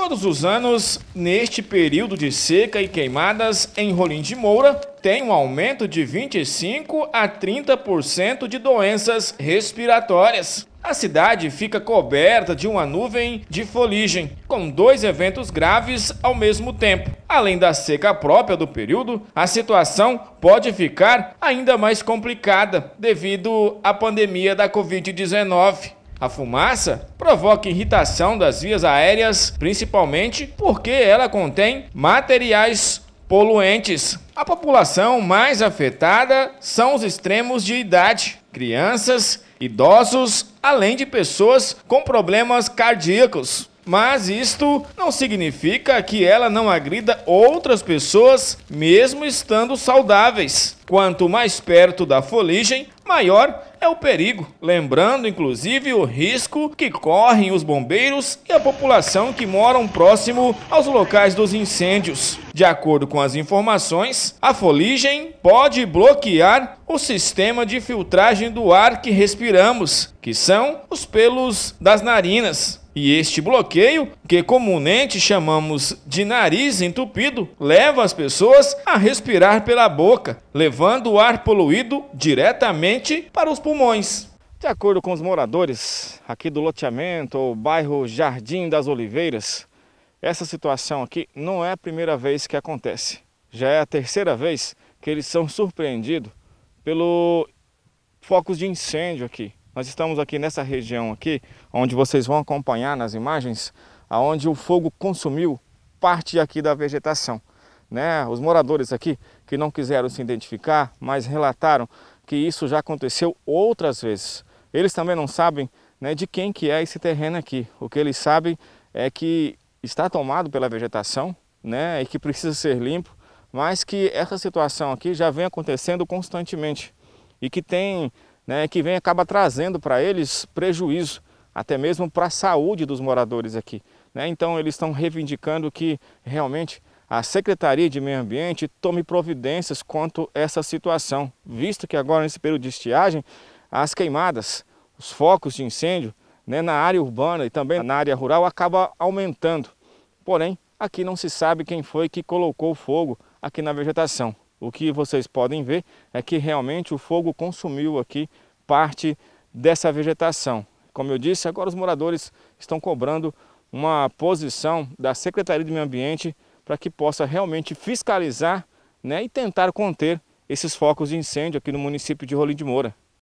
Todos os anos, neste período de seca e queimadas em Rolim de Moura, tem um aumento de 25 a 30% de doenças respiratórias. A cidade fica coberta de uma nuvem de foligem, com dois eventos graves ao mesmo tempo. Além da seca própria do período, a situação pode ficar ainda mais complicada devido à pandemia da Covid-19. A fumaça provoca irritação das vias aéreas, principalmente porque ela contém materiais poluentes. A população mais afetada são os extremos de idade, crianças, idosos, além de pessoas com problemas cardíacos. Mas isto não significa que ela não agrida outras pessoas, mesmo estando saudáveis. Quanto mais perto da foligem, maior é o perigo, lembrando inclusive o risco que correm os bombeiros e a população que moram próximo aos locais dos incêndios. De acordo com as informações, a foligem pode bloquear o sistema de filtragem do ar que respiramos, que são os pelos das narinas. E este bloqueio, que comumente chamamos de nariz entupido, leva as pessoas a respirar pela boca, levando o ar poluído diretamente para os pulmões. De acordo com os moradores aqui do loteamento ou bairro Jardim das Oliveiras, essa situação aqui não é a primeira vez que acontece. Já é a terceira vez que eles são surpreendidos pelo focos de incêndio aqui. Nós estamos aqui nessa região aqui, onde vocês vão acompanhar nas imagens, aonde o fogo consumiu parte aqui da vegetação. Né? Os moradores aqui que não quiseram se identificar, mas relataram que isso já aconteceu outras vezes. Eles também não sabem né, de quem que é esse terreno aqui. O que eles sabem é que está tomado pela vegetação né, e que precisa ser limpo, mas que essa situação aqui já vem acontecendo constantemente e que tem né, que vem acaba trazendo para eles prejuízo, até mesmo para a saúde dos moradores aqui. Né? Então eles estão reivindicando que realmente a Secretaria de Meio Ambiente tome providências quanto a essa situação, visto que agora nesse período de estiagem, as queimadas, os focos de incêndio né, na área urbana e também na área rural acaba aumentando. Porém, aqui não se sabe quem foi que colocou fogo aqui na vegetação. O que vocês podem ver é que realmente o fogo consumiu aqui parte dessa vegetação. Como eu disse, agora os moradores estão cobrando uma posição da Secretaria do Meio Ambiente para que possa realmente fiscalizar né, e tentar conter esses focos de incêndio aqui no município de Rolim de Moura.